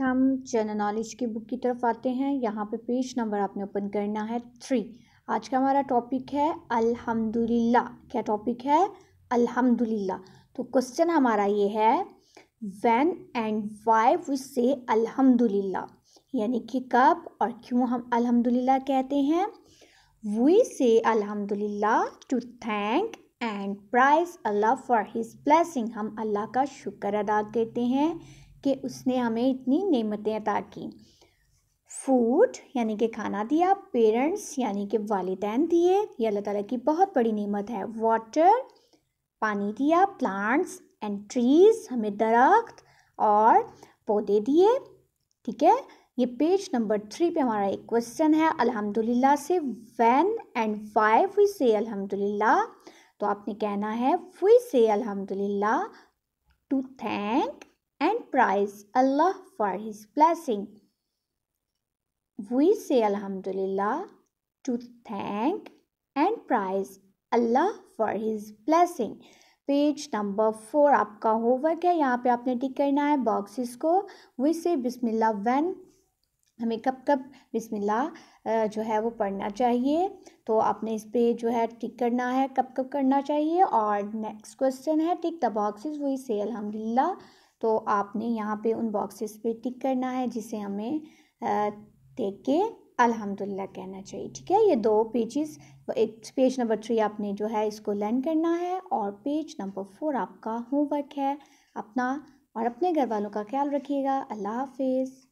Next हम general knowledge की book की तरफ आते हैं यहाँ पे पेज नंबर आपने ओपन करना है थ्री आज का हमारा टॉपिक है अल्हम्दुलिल्लाह क्या टॉपिक है अल्हम्दुलिल्लाह तो क्वेश्चन हमारा ये है when and why we say अल्हम्दुलिल्लाह यानी कि कब और क्यों हम अल्हम्दुलिल्लाह कहते हैं वी से अल्हम्दुलिल्लाह to thank and praise Allah for his blessing हम अल्लाह का शुक्र अदा करते हैं कि उसने हमें इतनी नेमतें अदा की फूड यानी कि खाना दिया पेरेंट्स यानी कि वालदेन दिए ये अल्लाह ताला की बहुत बड़ी नेमत है वाटर पानी दिया प्लांट्स एंड ट्रीज़ हमें दरख्त और पौधे दिए ठीक है ये पेज नंबर थ्री पे हमारा एक क्वेश्चन है अल्हम्दुलिल्लाह से when and five we say अल्हम्दुलिल्लाह तो आपने कहना है वी से अल्हम्दुलिल्लाह to thank and praise Allah for His blessing. We say Alhamdulillah to thank and praise Allah for His blessing. Page number four आपका होमवर्क है यहाँ पे आपने टिक करना है बॉक्सेस को वी से बिस्मिल्लाह व्हेन हमें कब कब बिस्मिल्लाह जो है वो पढ़ना चाहिए तो आपने इस पे जो है टिक करना है कब कब करना चाहिए और नेक्स्ट क्वेश्चन है टिक द बॉक्सेस वी से अलहमदिल्ला तो आपने यहाँ पे उन बॉक्सेस पे टिक करना है जिसे हमें देख के अल्हम्दुलिल्लाह कहना चाहिए ठीक है ये दो पेजेस एक पेज नंबर थ्री आपने जो है इसको लर्न करना है और पेज नंबर फोर आपका होमवर्क है अपना और अपने घर वालों का ख्याल रखिएगा अल्लाह हाफिज़